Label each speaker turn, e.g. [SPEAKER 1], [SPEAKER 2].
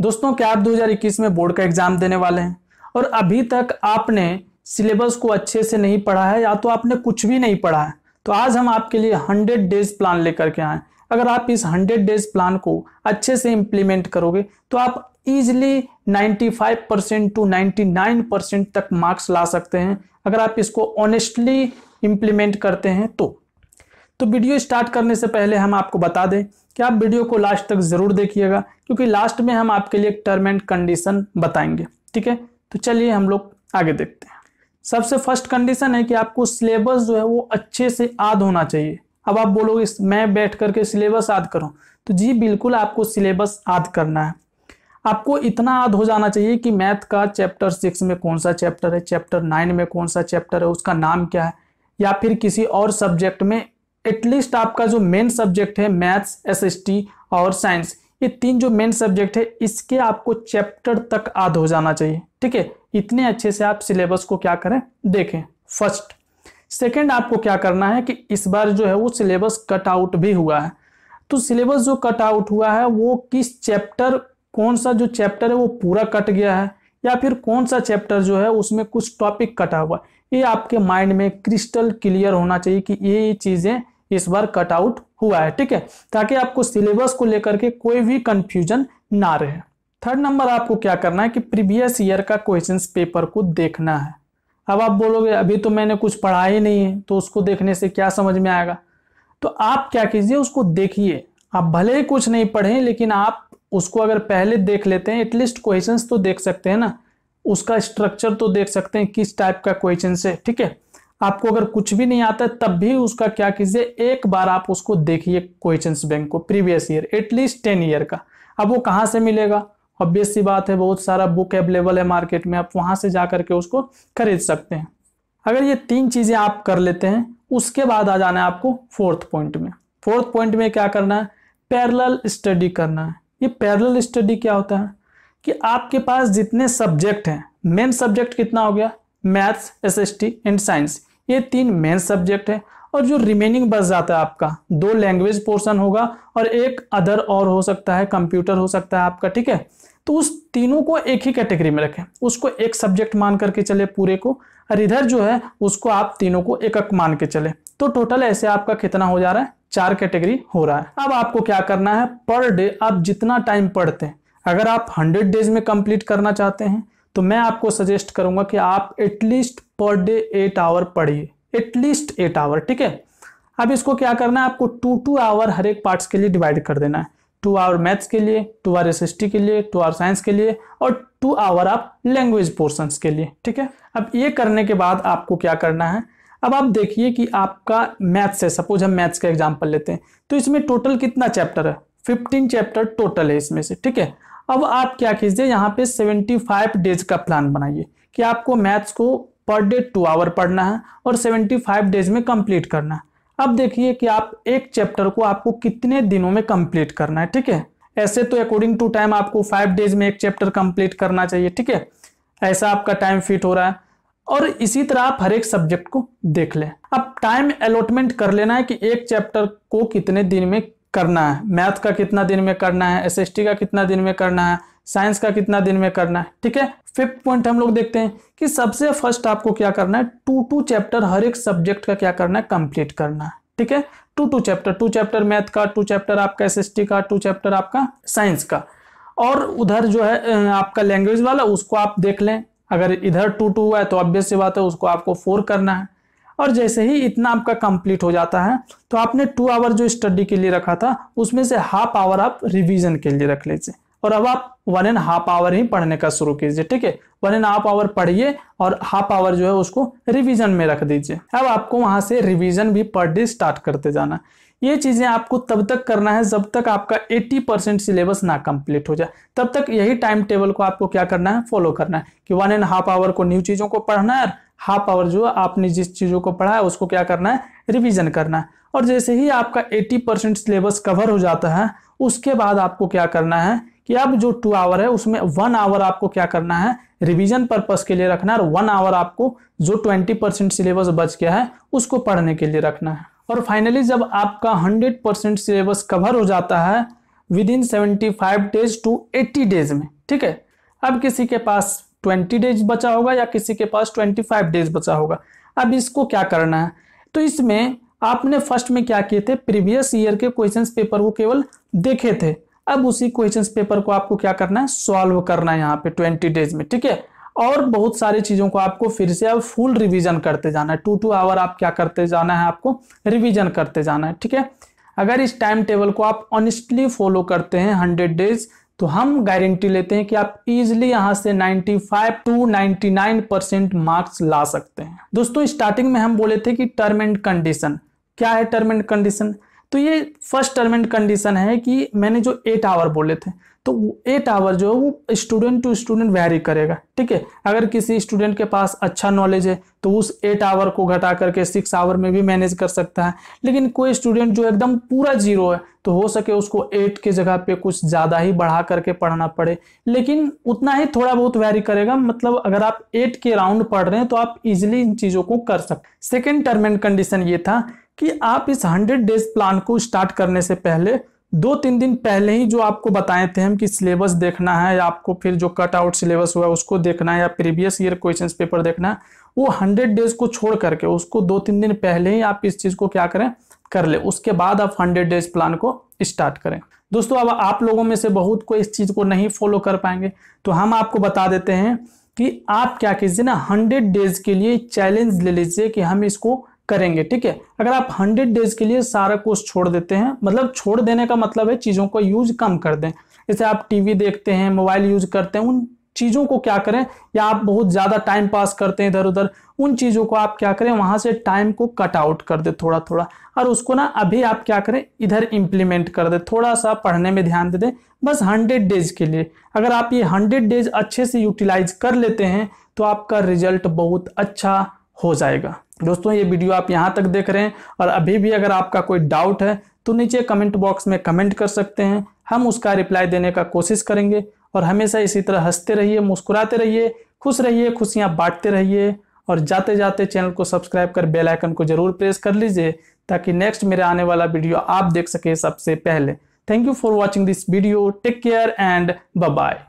[SPEAKER 1] दोस्तों क्या आप 2021 में बोर्ड का एग्जाम देने वाले हैं और अभी तक आपने सिलेबस को अच्छे से नहीं पढ़ा है या तो आपने कुछ भी नहीं पढ़ा है तो आज हम आपके लिए 100 डेज प्लान लेकर के आए अगर आप इस 100 डेज प्लान को अच्छे से इम्प्लीमेंट करोगे तो आप ईजिली 95 परसेंट टू 99 परसेंट तक मार्क्स ला सकते हैं अगर आप इसको ऑनेस्टली इम्प्लीमेंट करते हैं तो तो वीडियो स्टार्ट करने से पहले हम आपको बता दें कि आप वीडियो को लास्ट तक ज़रूर देखिएगा क्योंकि लास्ट में हम आपके लिए टर्म एंड कंडीशन बताएंगे ठीक है तो चलिए हम लोग आगे देखते हैं सबसे फर्स्ट कंडीशन है कि आपको सिलेबस जो है वो अच्छे से याद होना चाहिए अब आप बोलोगे मैं बैठ करके सिलेबस याद करूँ तो जी बिल्कुल आपको सिलेबस याद करना है आपको इतना याद हो जाना चाहिए कि मैथ का चैप्टर सिक्स में कौन सा चैप्टर है चैप्टर नाइन में कौन सा चैप्टर है उसका नाम क्या है या फिर किसी और सब्जेक्ट में एटलीस्ट आपका जो मेन सब्जेक्ट है मैथ्स टी और साइंस ये तीन जो मेन सब्जेक्ट है इसके आपको चैप्टर तक आध हो जाना चाहिए ठीक है इतने अच्छे से आप सिलेबस को क्या करें देखें फर्स्ट सेकंड आपको क्या करना है कि इस बार जो है वो सिलेबस कट आउट भी हुआ है तो सिलेबस जो कट आउट हुआ है वो किस चैप्टर कौन सा जो चैप्टर है वो पूरा कट गया है या फिर कौन सा चैप्टर जो है उसमें कुछ टॉपिक कटा हुआ ये आपके माइंड में क्रिस्टल क्लियर होना चाहिए कि ये चीज़ें इस बार कट आउट हुआ है ठीक है ताकि आपको सिलेबस को लेकर के कोई भी कंफ्यूजन ना रहे थर्ड नंबर आपको क्या करना है कि प्रीवियस ईयर का क्वेश्चन पेपर को देखना है अब आप बोलोगे अभी तो मैंने कुछ पढ़ा ही नहीं है तो उसको देखने से क्या समझ में आएगा तो आप क्या कीजिए उसको देखिए आप भले ही कुछ नहीं पढ़े लेकिन आप उसको अगर पहले देख लेते हैं एटलीस्ट क्वेश्चंस तो देख सकते हैं ना उसका स्ट्रक्चर तो देख सकते हैं किस टाइप का क्वेश्चन है ठीक है आपको अगर कुछ भी नहीं आता है तब भी उसका क्या कीजिए एक बार आप उसको देखिए क्वेश्चन बैंक को previous year at least ten year का अब वो कहाँ से मिलेगा ऑब्वियस सी बात है बहुत सारा बुक अवेलेबल है मार्केट में आप वहां से जा करके उसको खरीद सकते हैं अगर ये तीन चीजें आप कर लेते हैं उसके बाद आ जाना है आपको फोर्थ पॉइंट में फोर्थ पॉइंट में क्या करना है पैरल स्टडी करना है ये पैरल स्टडी क्या होता है कि आपके पास जितने सब्जेक्ट हैं मेन सब्जेक्ट कितना हो गया मैथ्स एस एंड साइंस ये तीन मेन सब्जेक्ट है और जो रिमेनिंग बस जाता है आपका दो लैंग्वेज पोर्शन होगा और एक अदर और हो सकता है कंप्यूटर हो सकता है आपका ठीक है तो उस तीनों को एक ही कैटेगरी में रखें उसको एक सब्जेक्ट मान करके चले पूरे को और इधर जो है उसको आप तीनों को एक एक मान के चले तो टोटल ऐसे आपका कितना हो जा रहा है चार कैटेगरी हो रहा है अब आपको क्या करना है पर डे आप जितना टाइम पढ़ते हैं अगर आप हंड्रेड डेज में कंप्लीट करना चाहते हैं तो मैं आपको सजेस्ट करूंगा कि आप at least per day eight hour पढ़िए एटलीस्ट एट आवर ठीक है अब इसको क्या करना है आपको टू टू आवर हर एक पार्ट्स के लिए डिवाइड कर देना है टू आवर मैथ्स के लिए टू आवर एस के लिए टू आवर साइंस के लिए और टू आवर आप लैंग्वेज पोर्सन के लिए ठीक है अब ये करने के बाद आपको क्या करना है अब आप देखिए कि आपका मैथ्स है सपोज हम मैथ्स का एग्जाम्पल लेते हैं तो इसमें टोटल कितना चैप्टर है फिफ्टीन चैप्टर टोटल है इसमें से ठीक है अब आप क्या कीजिए यहाँ पे 75 डेज का प्लान बनाइए कि आपको मैथ्स को पर डे टू आवर पढ़ना है और 75 डेज में कंप्लीट करना है अब देखिए कि आप एक चैप्टर को आपको कितने दिनों में कंप्लीट करना है ठीक है ऐसे तो अकॉर्डिंग टू टाइम आपको फाइव डेज में एक चैप्टर कंप्लीट करना चाहिए ठीक है ऐसा आपका टाइम फिट हो रहा है और इसी तरह आप हर एक सब्जेक्ट को देख लें अब टाइम अलॉटमेंट कर लेना है कि एक चैप्टर को कितने दिन में करना है मैथ का कितना दिन में करना है एस का कितना दिन में करना है साइंस का कितना दिन में करना है ठीक है फिफ्थ पॉइंट हम लोग देखते हैं कि सबसे फर्स्ट आपको क्या करना है टू टू चैप्टर हर एक सब्जेक्ट का क्या करना है कंप्लीट करना है ठीक है two two chapter two chapter math का टू चैप्टर आपका एस का टू चैप्टर आपका साइंस का और उधर जो है आपका लैंग्वेज वाला उसको आप देख लें अगर इधर टू टू है तो ऑब्वियस सी बात है उसको आपको फोर करना है और जैसे ही इतना आपका कंप्लीट हो जाता है तो आपने टू आवर जो स्टडी के लिए रखा था उसमें से हाफ आवर आप रिविजन के लिए रख लीजिए और अब आप वन एंड हाफ आवर ही पढ़ने का शुरू कीजिए ठीक है वन एंड हाफ आवर पढ़िए और हाफ आवर जो है उसको रिवीजन में रख दीजिए अब आपको वहां से रिवीजन भी पर डे स्टार्ट करते जाना ये चीजें आपको तब तक करना है जब तक आपका 80 परसेंट सिलेबस ना कंप्लीट हो जाए तब तक यही टाइम टेबल को आपको क्या करना है फॉलो करना है कि वन एंड हाफ आवर को न्यू चीजों को पढ़ना है हाफ आवर जो है आपने जिस चीज़ों को पढ़ा है उसको क्या करना है रिवीजन करना है और जैसे ही आपका 80 परसेंट सिलेबस कवर हो जाता है उसके बाद आपको क्या करना है कि अब जो टू आवर है उसमें वन आवर आपको क्या करना है रिविजन पर्पज के लिए रखना है और वन आवर आपको जो ट्वेंटी परसेंट सिलेबस बच गया है उसको पढ़ने के लिए रखना है और फाइनली जब आपका हंड्रेड परसेंट सिलेबस कवर हो जाता है within seventy five days to eighty days में ठीक है अब किसी के पास ट्वेंटी डेज बचा होगा या किसी के पास ट्वेंटी फाइव डेज बचा होगा अब इसको क्या करना है तो इसमें आपने फर्स्ट में क्या किए थे प्रीवियस ईयर के क्वेश्चन पेपर को केवल देखे थे अब उसी क्वेश्चन पेपर को आपको क्या करना है सॉल्व करना है यहाँ पे ट्वेंटी डेज में ठीक है और बहुत सारी चीज़ों को आपको फिर से अब फुल रिवीजन करते जाना है टू टू आवर आप क्या करते जाना है आपको रिवीजन करते जाना है ठीक है अगर इस टाइम टेबल को आप ऑनेस्टली फॉलो करते हैं हंड्रेड डेज तो हम गारंटी लेते हैं कि आप इजिली यहां से 95 टू 99 परसेंट मार्क्स ला सकते हैं दोस्तों स्टार्टिंग में हम बोले थे कि टर्म एंड कंडीशन क्या है टर्म एंड कंडीशन तो ये फर्स्ट टर्म एंड कंडीशन है कि मैंने जो एट आवर बोले थे तो एट आवर जो है वो स्टूडेंट टू स्टूडेंट वेरी करेगा ठीक है अगर किसी स्टूडेंट के पास अच्छा नॉलेज है तो उस एट आवर को घटा करके सिक्स आवर में भी मैनेज कर सकता है लेकिन कोई स्टूडेंट जो एकदम पूरा जीरो है तो हो सके उसको एट के जगह पे कुछ ज़्यादा ही बढ़ा करके पढ़ना पड़े लेकिन उतना ही थोड़ा बहुत वेरी करेगा मतलब अगर आप एट के राउंड पढ़ रहे हैं तो आप इजिली इन चीज़ों को कर सकते सेकेंड टर्म एंड कंडीशन ये था कि आप इस हंड्रेड डेज प्लान को स्टार्ट करने से पहले दो तीन दिन पहले ही जो आपको बताए थे हम कि सिलेबस देखना है या आपको फिर जो कट आउट सिलेबस हुआ उसको देखना है या प्रीवियस ईयर क्वेश्चन पेपर देखना है वो हंड्रेड डेज को छोड़ करके उसको दो तीन दिन पहले ही आप इस चीज़ को क्या करें कर ले उसके बाद आप हंड्रेड डेज प्लान को स्टार्ट करें दोस्तों अब आप लोगों में से बहुत कोई इस चीज़ को नहीं फॉलो कर पाएंगे तो हम आपको बता देते हैं कि आप क्या कीजिए ना हंड्रेड डेज के लिए चैलेंज ले लीजिए कि हम इसको करेंगे ठीक है अगर आप 100 डेज के लिए सारा कोर्स छोड़ देते हैं मतलब छोड़ देने का मतलब है चीज़ों को यूज कम कर दें जैसे आप टीवी देखते हैं मोबाइल यूज करते हैं उन चीज़ों को क्या करें या आप बहुत ज़्यादा टाइम पास करते हैं इधर उधर उन चीज़ों को आप क्या करें वहाँ से टाइम को कट आउट कर दे थोड़ा थोड़ा और उसको ना अभी आप क्या करें इधर इम्प्लीमेंट कर दे थोड़ा सा पढ़ने में ध्यान दे दें बस हंड्रेड डेज के लिए अगर आप ये हंड्रेड डेज अच्छे से यूटिलाइज कर लेते हैं तो आपका रिजल्ट बहुत अच्छा हो जाएगा दोस्तों ये वीडियो आप यहाँ तक देख रहे हैं और अभी भी अगर आपका कोई डाउट है तो नीचे कमेंट बॉक्स में कमेंट कर सकते हैं हम उसका रिप्लाई देने का कोशिश करेंगे और हमेशा इसी तरह हंसते रहिए मुस्कुराते रहिए खुश रहिए खुशियाँ बांटते रहिए और जाते जाते चैनल को सब्सक्राइब कर बेल आइकन को जरूर प्रेस कर लीजिए ताकि नेक्स्ट मेरे आने वाला वीडियो आप देख सके सबसे पहले thank you for watching this video take care and bye